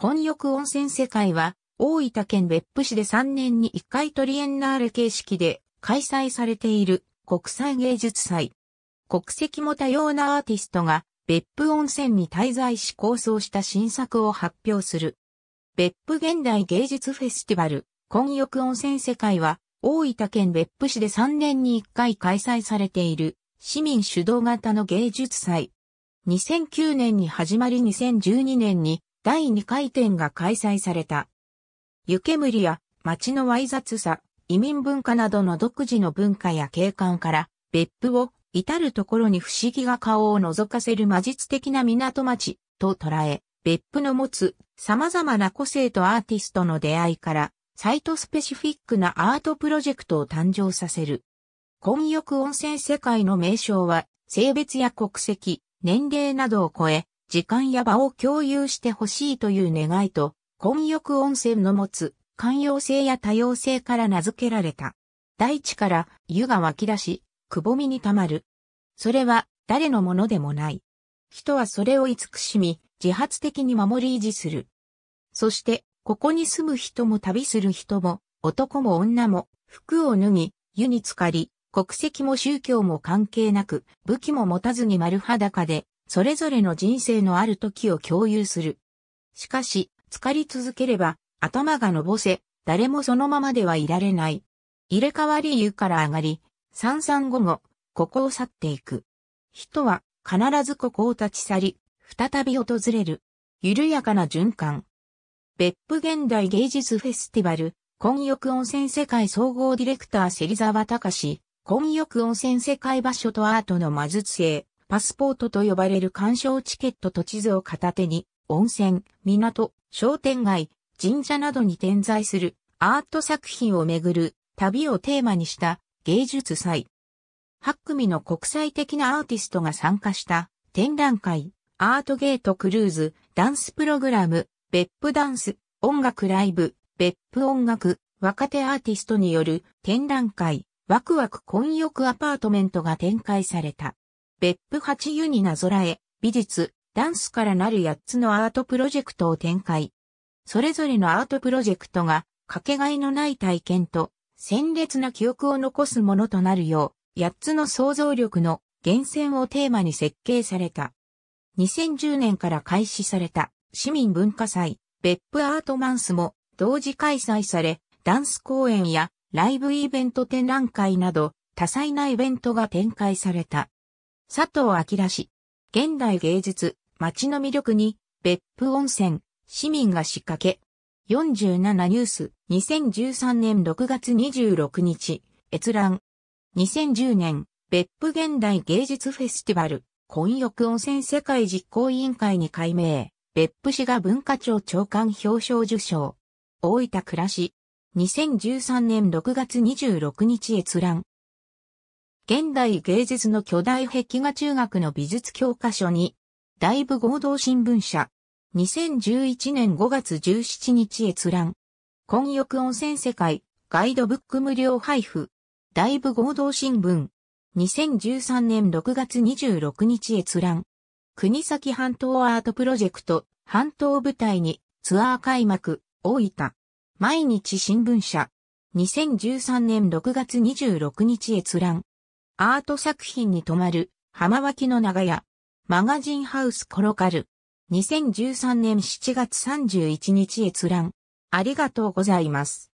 混浴温泉世界は、大分県別府市で3年に1回トリエンナーレ形式で開催されている国際芸術祭。国籍も多様なアーティストが別府温泉に滞在し構想した新作を発表する。別府現代芸術フェスティバル、混浴温泉世界は、大分県別府市で3年に1回開催されている市民主導型の芸術祭。2009年に始まり2012年に第2回展が開催された。湯煙や町のわい雑さ、移民文化などの独自の文化や景観から、別府を至るところに不思議が顔を覗かせる魔術的な港町と捉え、別府の持つ様々な個性とアーティストの出会いから、サイトスペシフィックなアートプロジェクトを誕生させる。混浴温泉世界の名称は、性別や国籍、年齢などを超え、時間や場を共有してほしいという願いと、混浴温泉の持つ寛容性や多様性から名付けられた。大地から湯が湧き出し、くぼみに溜まる。それは誰のものでもない。人はそれを慈しみ、自発的に守り維持する。そして、ここに住む人も旅する人も、男も女も、服を脱ぎ、湯に浸かり、国籍も宗教も関係なく、武器も持たずに丸裸で、それぞれの人生のある時を共有する。しかし、疲れ続ければ、頭がのぼせ、誰もそのままではいられない。入れ替わり湯から上がり、三三五後、ここを去っていく。人は必ずここを立ち去り、再び訪れる。緩やかな循環。別府現代芸術フェスティバル、混浴温泉世界総合ディレクター芹沢隆、混浴温泉世界場所とアートの魔術性。パスポートと呼ばれる鑑賞チケットと地図を片手に、温泉、港、商店街、神社などに点在するアート作品をめぐる旅をテーマにした芸術祭。8組の国際的なアーティストが参加した展覧会、アートゲートクルーズ、ダンスプログラム、別府ダンス、音楽ライブ、別府音楽、若手アーティストによる展覧会、ワクワク混浴アパートメントが展開された。別府八湯になぞらえ、美術、ダンスからなる8つのアートプロジェクトを展開。それぞれのアートプロジェクトが、かけがえのない体験と、鮮烈な記憶を残すものとなるよう、8つの想像力の源泉をテーマに設計された。2010年から開始された市民文化祭、別府アートマンスも同時開催され、ダンス公演やライブイベント展覧会など多彩なイベントが展開された。佐藤明氏。現代芸術、街の魅力に、別府温泉、市民が仕掛け。47ニュース、2013年6月26日、閲覧。2010年、別府現代芸術フェスティバル、混浴温泉世界実行委員会に改名、別府市が文化庁長官表彰受賞。大分暮らし。2013年6月26日閲覧。現代芸術の巨大壁画中学の美術教科書に、大部合同新聞社、2011年5月17日閲覧、混浴温泉世界、ガイドブック無料配布、大部合同新聞、2013年6月26日閲覧、国崎半島アートプロジェクト、半島舞台に、ツアー開幕、大分、毎日新聞社、2013年6月26日閲覧、アート作品に泊まる、浜脇の長屋、マガジンハウスコロカル、2013年7月31日閲覧、ありがとうございます。